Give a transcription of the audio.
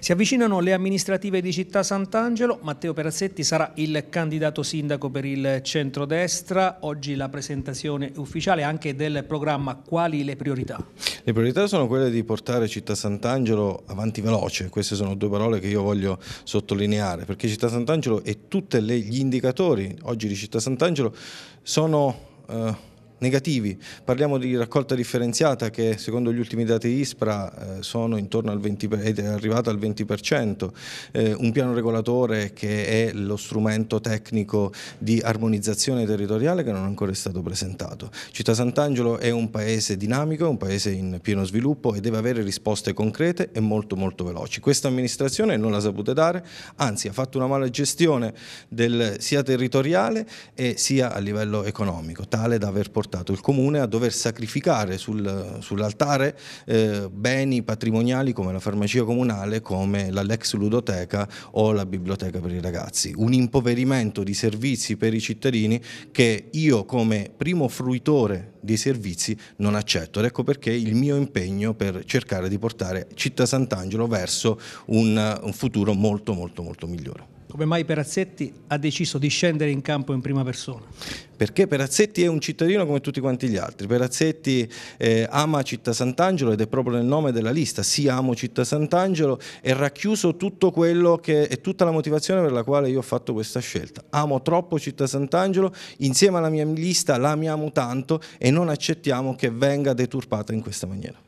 Si avvicinano le amministrative di Città Sant'Angelo, Matteo Perazzetti sarà il candidato sindaco per il centrodestra, oggi la presentazione ufficiale anche del programma, quali le priorità? Le priorità sono quelle di portare Città Sant'Angelo avanti veloce, queste sono due parole che io voglio sottolineare, perché Città Sant'Angelo e tutti gli indicatori oggi di Città Sant'Angelo sono... Eh, negativi. Parliamo di raccolta differenziata che secondo gli ultimi dati ISPRA eh, sono intorno al 20, è arrivata al 20%, eh, un piano regolatore che è lo strumento tecnico di armonizzazione territoriale che non è ancora stato presentato. Città Sant'Angelo è un paese dinamico, è un paese in pieno sviluppo e deve avere risposte concrete e molto molto veloci. Questa amministrazione non l'ha saputa dare, anzi ha fatto una mala gestione del, sia territoriale sia a livello economico, tale da aver portato portato il comune a dover sacrificare sul, sull'altare eh, beni patrimoniali come la farmacia comunale, come Lex Ludoteca o la biblioteca per i ragazzi. Un impoverimento di servizi per i cittadini che io come primo fruitore dei servizi non accetto ed ecco perché il mio impegno per cercare di portare Città Sant'Angelo verso un, un futuro molto molto molto migliore come mai Perazzetti ha deciso di scendere in campo in prima persona? Perché Perazzetti è un cittadino come tutti quanti gli altri. Perazzetti eh, ama Città Sant'Angelo ed è proprio nel nome della lista, si sì, amo Città Sant'Angelo e racchiuso tutto quello che è tutta la motivazione per la quale io ho fatto questa scelta. Amo troppo Città Sant'Angelo, insieme alla mia lista la amiamo tanto e non accettiamo che venga deturpata in questa maniera.